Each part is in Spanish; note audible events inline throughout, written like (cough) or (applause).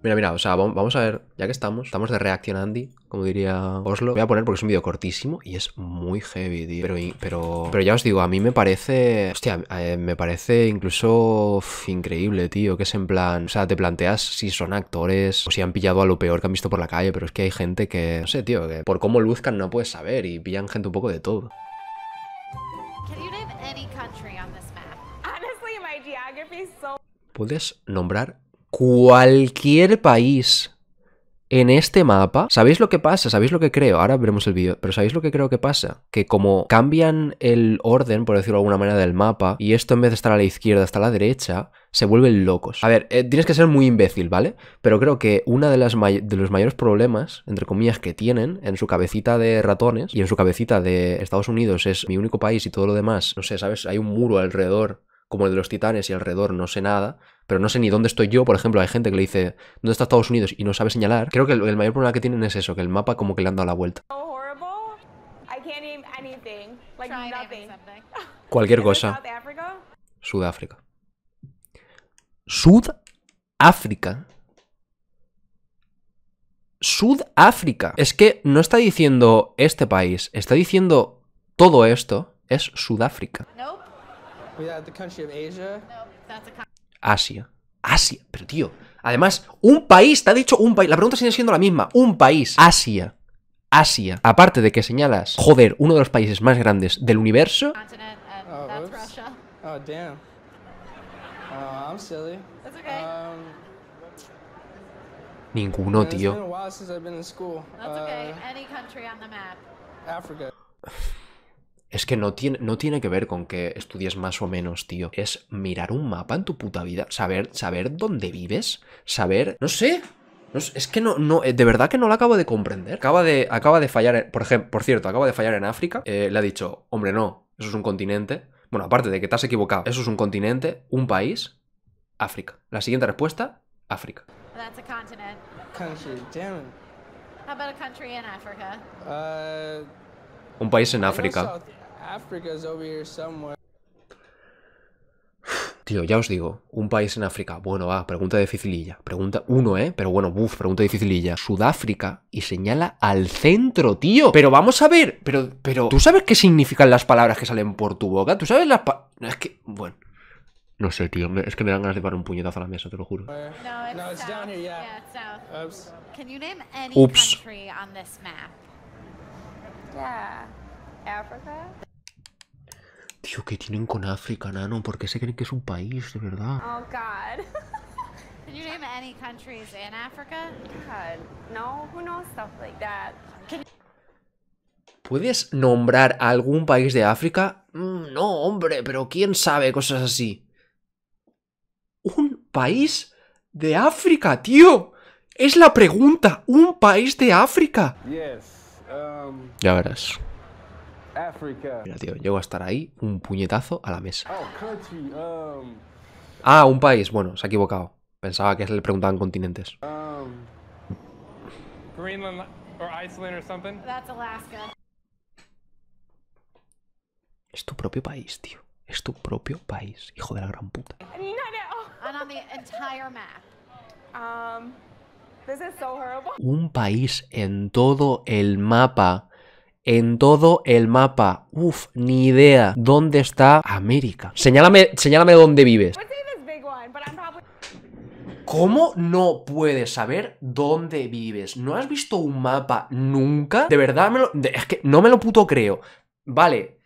Mira, mira, o sea, vamos a ver, ya que estamos, estamos de Reaction Andy, como diría Oslo. Voy a poner porque es un vídeo cortísimo y es muy heavy, tío. Pero, pero, ya os digo, a mí me parece, hostia, eh, me parece incluso increíble, tío, que es en plan, o sea, te planteas si son actores o si han pillado a lo peor que han visto por la calle, pero es que hay gente que, no sé, tío, que por cómo luzcan no puedes saber y pillan gente un poco de todo. ¿Puedes nombrar cualquier país en este mapa, ¿sabéis lo que pasa? ¿Sabéis lo que creo? Ahora veremos el vídeo, pero ¿sabéis lo que creo que pasa? Que como cambian el orden, por decirlo de alguna manera, del mapa, y esto en vez de estar a la izquierda, está a la derecha, se vuelven locos. A ver, eh, tienes que ser muy imbécil, ¿vale? Pero creo que uno de, las de los mayores problemas, entre comillas, que tienen en su cabecita de ratones y en su cabecita de Estados Unidos es mi único país y todo lo demás, no sé, ¿sabes? Hay un muro alrededor como el de los titanes y alrededor no sé nada, pero no sé ni dónde estoy yo. Por ejemplo, hay gente que le dice, ¿dónde está Estados Unidos? y no sabe señalar. Creo que el, mayor problema que tienen es eso, que el mapa como que le han dado la vuelta. (laughs) Cualquier cosa. Sudáfrica. Sudáfrica. Sudáfrica. Es que no está diciendo este país, está diciendo todo esto es Sudáfrica. Asia. Asia, pero tío. Además, un país, te ha dicho un país. La pregunta sigue siendo la misma. Un país. Asia. Asia. Aparte de que señalas, joder, uno de los países más grandes del universo. Ninguno, tío. Es que no tiene, no tiene que ver con que estudies más o menos, tío. Es mirar un mapa en tu puta vida, saber, saber dónde vives, saber, no sé, es que no, no, eh, de verdad que no lo acabo de comprender. Acaba de, acaba de fallar, por ejemplo, por cierto, acaba de fallar en África. Eh, le ha dicho, hombre, no, eso es un continente. Bueno, aparte de que te has equivocado, eso es un continente, un país, África. La siguiente respuesta, África. un país en África. Tío, ya os digo, un país en África. Bueno, va, pregunta pregunta dificililla. Pregunta uno, ¿eh? Pero bueno, buf, pregunta dificililla. Sudáfrica y señala al centro, tío. Pero vamos a ver, pero, pero, ¿tú sabes qué significan las palabras que salen por tu boca? ¿Tú sabes las Es que, bueno. No sé, tío, es que me dan ganas de dar un puñetazo a la mesa, te lo juro. Ups. Tío, ¿qué tienen con África, nano? ¿Por qué se creen que es un país, de verdad? Oh, God. ¿Puedes nombrar algún país de África? Mm, no, hombre, pero ¿quién sabe cosas así? ¿Un país de África, tío? Es la pregunta, ¿un país de África? Um, ya verás. Mira, tío, llego a estar ahí un puñetazo a la mesa. Oh, um, ah, un país. Bueno, se ha equivocado. Pensaba que se le preguntaban continentes. Um, es tu propio país, tío. Es tu propio país, hijo de la gran puta. Un país en todo el mapa en todo el mapa. Uf, ni idea. ¿Dónde está América? Señálame, dónde vives. Pues pues ¿Cómo no puedes saber dónde vives? ¿No has visto un mapa nunca? De verdad, es que no me lo puto creo. Vale,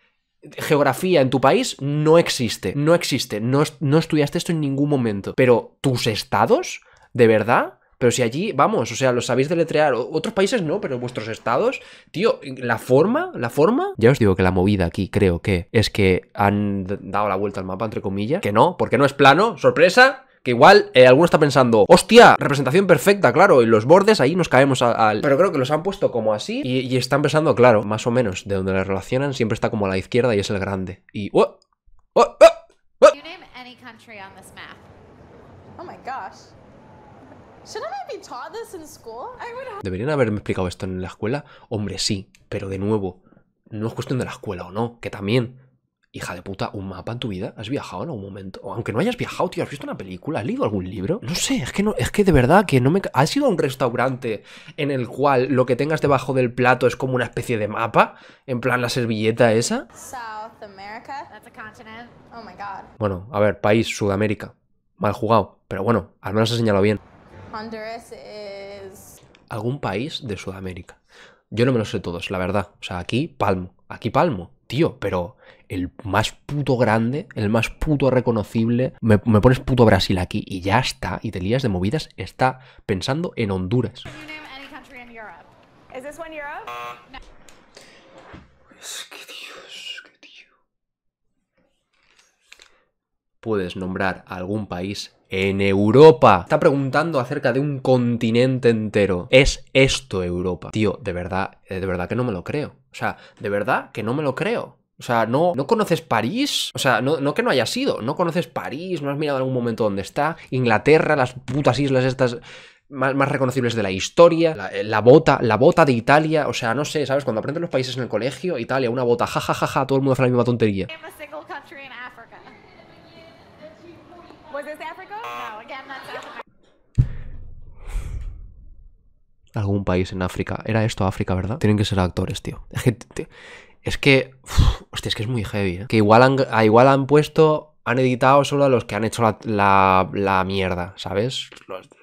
geografía en tu país no existe, no existe, no, no estudiaste esto en ningún momento. Pero tus estados, de verdad, pero si allí, vamos, o sea, lo sabéis deletrear. Otros países no, pero vuestros estados, tío, la forma, la forma. Ya os digo que la movida aquí, creo que, es que han dado la vuelta al mapa, entre comillas. Que no, porque no es plano, sorpresa que igual eh, alguno está pensando, hostia, representación perfecta, claro, y los bordes ahí nos caemos al... Pero creo que los han puesto como así y, están pensando, claro, más o menos, de donde le relacionan siempre está como a la izquierda y es el grande. Y... Oh, oh, oh, ¿Deberían haberme explicado esto en la escuela? Hombre, sí, pero de nuevo, no es cuestión de la escuela o no, que también. Hija de puta, ¿un mapa en tu vida? ¿Has viajado en algún momento? O aunque no hayas viajado, tío, ¿has visto una película? ¿Has leído algún libro? No sé, es que no, es que de verdad que no me. ¿Has ido a un restaurante en el cual lo que tengas debajo del plato es como una especie de mapa? En plan la servilleta esa. Oh bueno, a ver, país, Sudamérica. Mal jugado. Pero bueno, al menos se señalado bien. Honduras es Algún país de Sudamérica. Yo no me lo sé todos, la verdad. O sea, aquí palmo, aquí palmo, tío, pero el más puto grande, el más puto reconocible, me, pones puto Brasil aquí y ya está, y te lías de movidas, está pensando en Honduras. Puedes nombrar algún país en Europa. Está preguntando acerca de un continente entero. ¿Es esto Europa? Tío, de verdad, eh, de verdad que no me lo creo. O sea, de verdad que no me lo creo. O sea, no, no conoces París. O sea, no, no que no hayas sido. No conoces París, no has mirado en algún momento dónde está. Inglaterra, las putas islas estas. Más, reconocibles de la historia, eh, la, bota, la bota de Italia, o sea, no sé, ¿sabes? Cuando aprendes los países en el colegio, Italia, una bota, jajajaja, todo el mundo hace la misma tontería. No, Algún país en África. Era esto África, ¿verdad? Tienen que ser actores, tío. Es que. es que. hostia, es que es muy heavy, ¿eh? Que igual han, igual han puesto han editado solo a los que han hecho la, mierda, ¿sabes?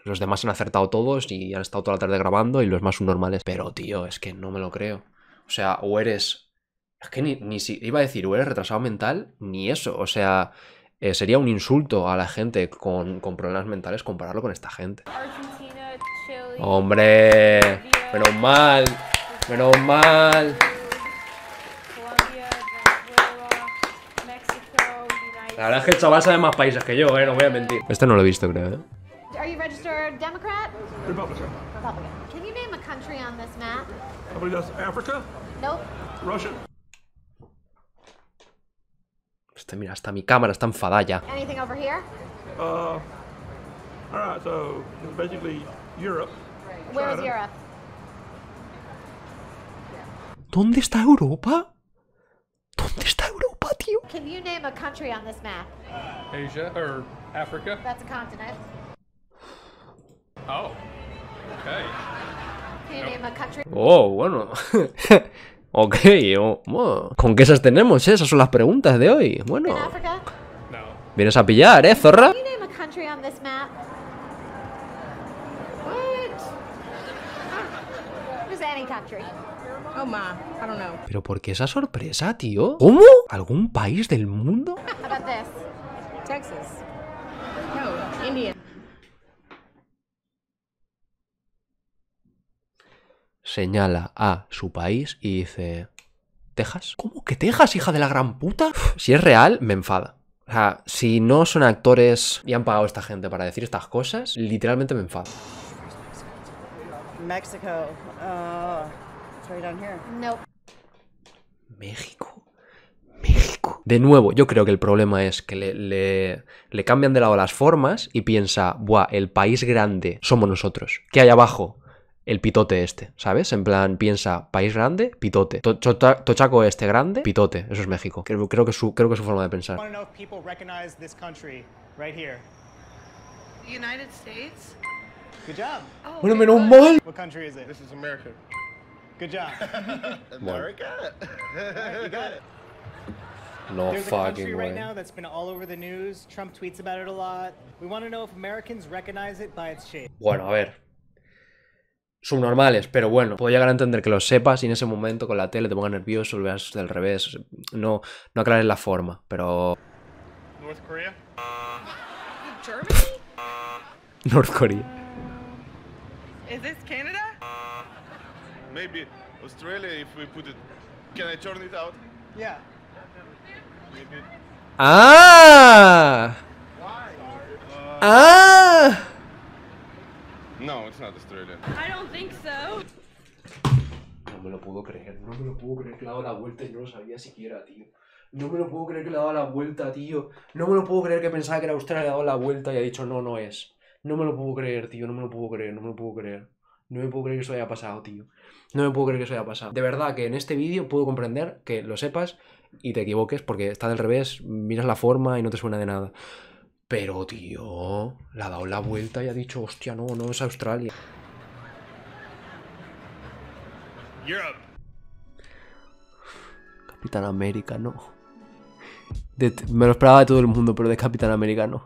Los, demás han acertado todos y han estado toda la tarde grabando y los más normales. Pero, tío, es que no me lo creo. O sea, o eres... Es que ni, ni si... Iba a decir, o eres retrasado mental, ni eso. O sea, eh, sería un insulto a la gente con, con problemas mentales compararlo con esta gente. ¡Hombre! Colombia, ¡Menos mal! ¡Menos mal! la verdad es que el chaval sabe más países que yo, eh, no voy a mentir. Este no lo he visto, creo, eh. Are you registered Democrat? Republican. Republican. Can you name a country on this map? Africa? No. Russia. Este, mira, hasta mi cámara está enfadada ya. Anything over here? Uh, all right, so basically Europe. Where is Europe? ¿Dónde está Europa? ¿Dónde está Europa, tío? Can you name a country on this map? Asia or Africa? That's a continent. Oh. Okay. Can you name a country? Oh, bueno. (laughs) Ok, ¿con qué esas tenemos? Eh? Esas son las preguntas de hoy. Bueno. Vienes a pillar, ¿eh, zorra? Oh, Pero ¿por qué esa sorpresa, tío? ¿Cómo? ¿Algún país del mundo? Texas. No, India. señala a su país y dice, ¿Texas? ¿Cómo que Texas, hija de la gran puta? si es real, me enfada. O sea, si no son actores y han pagado esta gente para decir estas cosas, literalmente me enfada. Uh, México. México. De nuevo, yo creo que el problema es que le, le, cambian de lado las formas y piensa, buah, el país grande somos nosotros. ¿Qué hay abajo? el pitote este, ¿sabes? En plan, piensa, país grande, pitote. To -tota Tochaco este grande, pitote. Eso es México. Creo, creo, que, su, creo que es su forma de pensar. Bueno, menos mal. (laughs) No There's fucking what country way. right now that's been all over the news. Trump tweets about it a lot. We want to know if Americans recognize it by its shape. Bueno, a ver subnormales, pero bueno, puedo llegar a entender que lo sepas y en ese momento con la tele te pongas nervioso, lo veas del revés, no, no aclares la forma, pero... North Korea. (laughs) North Korea. Is this Canada? Maybe Australia if we put it. Can I turn it out? Yeah. Maybe. Ah. Ah. No, it's not Australian. I don't think so. No me lo puedo creer, no me lo puedo creer que le ha dado la vuelta y no lo sabía siquiera, tío. No me lo puedo creer que le ha dado la vuelta, tío. No me lo puedo creer que pensaba que era Australia, ha dado la vuelta y ha dicho no, no es. No me lo puedo creer, tío, no me lo puedo creer, no me lo puedo creer. No me puedo creer que eso haya pasado, tío. No me puedo creer que eso haya pasado. De verdad que en este vídeo puedo comprender que lo sepas y te equivoques porque está del revés, miras la forma y no te suena de nada. Pero, tío, le ha dado la vuelta y ha dicho, hostia, no, no es Australia. Capitán América, no. me lo esperaba de todo el mundo, pero de Capitán América no.